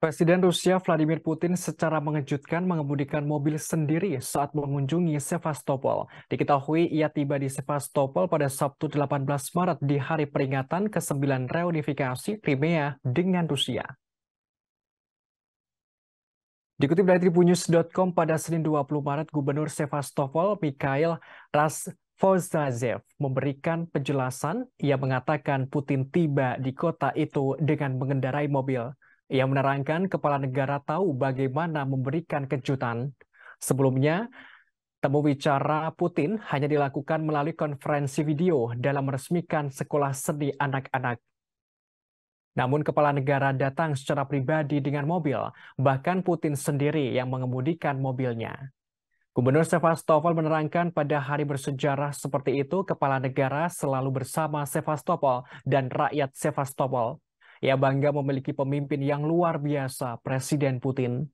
Presiden Rusia Vladimir Putin secara mengejutkan mengemudikan mobil sendiri saat mengunjungi Sevastopol. Diketahui ia tiba di Sevastopol pada Sabtu 18 Maret di hari peringatan ke-9 reunifikasi Crimea dengan Rusia. Dikutip dari tribunews.com pada Senin 20 Maret, Gubernur Sevastopol Mikhail Ras memberikan penjelasan. Ia mengatakan Putin tiba di kota itu dengan mengendarai mobil. Ia menerangkan kepala negara tahu bagaimana memberikan kejutan. Sebelumnya, temu bicara Putin hanya dilakukan melalui konferensi video dalam meresmikan sekolah seni anak-anak. Namun kepala negara datang secara pribadi dengan mobil, bahkan Putin sendiri yang mengemudikan mobilnya. Gubernur Sevastopol menerangkan pada hari bersejarah seperti itu kepala negara selalu bersama Sevastopol dan rakyat Sevastopol. Ia bangga memiliki pemimpin yang luar biasa, Presiden Putin.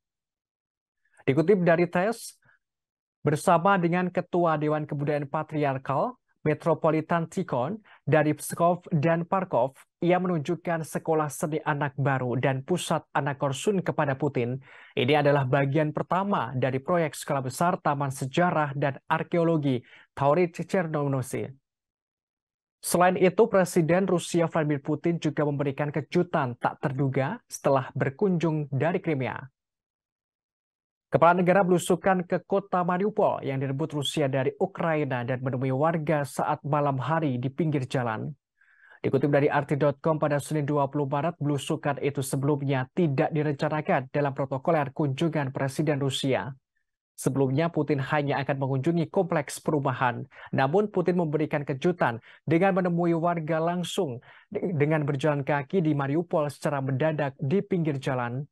Dikutip dari tes, bersama dengan Ketua Dewan Kebudayaan Patriarkal, Metropolitan Tikon dari Pskov dan Parkov, ia menunjukkan sekolah seni anak baru dan pusat anak korsun kepada Putin. Ini adalah bagian pertama dari proyek skala besar Taman Sejarah dan Arkeologi Taurit Chernomorsi. Selain itu, Presiden Rusia Vladimir Putin juga memberikan kejutan tak terduga setelah berkunjung dari Crimea. Kepala negara belusukan ke kota Mariupol yang direbut Rusia dari Ukraina dan menemui warga saat malam hari di pinggir jalan. Dikutip dari arti.com pada Senin 20 Maret, belusukan itu sebelumnya tidak direncanakan dalam protokoler kunjungan Presiden Rusia. Sebelumnya, Putin hanya akan mengunjungi kompleks perumahan. Namun, Putin memberikan kejutan dengan menemui warga langsung dengan berjalan kaki di Mariupol secara mendadak di pinggir jalan.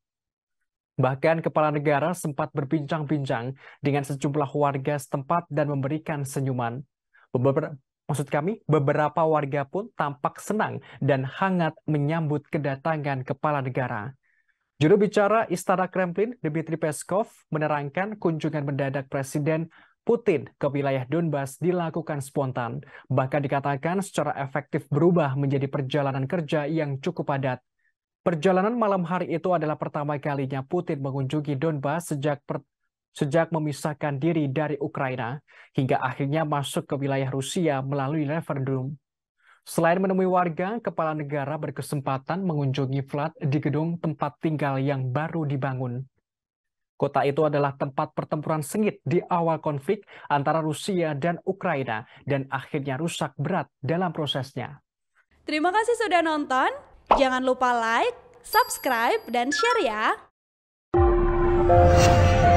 Bahkan, kepala negara sempat berbincang-bincang dengan sejumlah warga setempat dan memberikan senyuman. Beber maksud kami, beberapa warga pun tampak senang dan hangat menyambut kedatangan kepala negara. Juru bicara Istana Kremlin, Dmitry Peskov, menerangkan kunjungan mendadak Presiden Putin ke wilayah Donbas dilakukan spontan, bahkan dikatakan secara efektif berubah menjadi perjalanan kerja yang cukup padat. Perjalanan malam hari itu adalah pertama kalinya Putin mengunjungi Donbas sejak per, sejak memisahkan diri dari Ukraina hingga akhirnya masuk ke wilayah Rusia melalui referendum Selain menemui warga, kepala negara berkesempatan mengunjungi flat di gedung tempat tinggal yang baru dibangun. Kota itu adalah tempat pertempuran sengit di awal konflik antara Rusia dan Ukraina dan akhirnya rusak berat dalam prosesnya. Terima kasih sudah nonton. Jangan lupa like, subscribe, dan share ya.